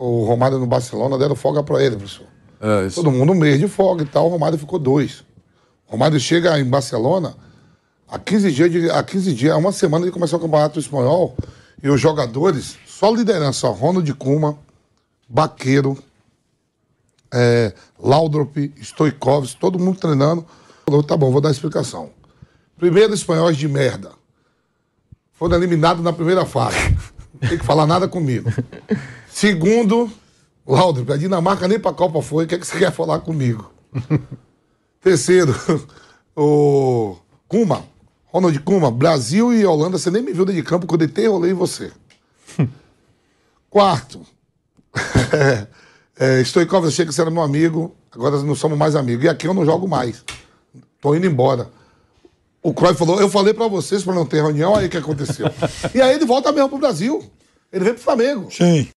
o Romário no Barcelona deram folga para ele, professor. É, isso... Todo mundo um mês de folga e tal, o Romário ficou dois. O Romário chega em Barcelona, há 15 dias, de, há 15 dias, uma semana de começar o Campeonato Espanhol, e os jogadores, só liderança, Ronald Kuma, Baqueiro, é, Laudrup, Stoikovs, todo mundo treinando. Falou, tá bom, vou dar a explicação. Primeiro, espanhóis de merda. Foram eliminados na primeira fase tem que falar nada comigo. Segundo, Laudro, a Dinamarca nem pra Copa foi, o que, é que você quer falar comigo? Terceiro, o Kuma, Ronald Kuma, Brasil e Holanda, você nem me viu dentro de campo quando eu dei rolê em você. Quarto, é, é, Stoikov, eu achei que você era meu amigo, agora nós não somos mais amigos. E aqui eu não jogo mais. Tô indo embora. O Cruyff falou, eu falei para vocês para não ter reunião, aí que aconteceu. e aí ele volta mesmo pro Brasil. Ele vem pro Flamengo. Sim.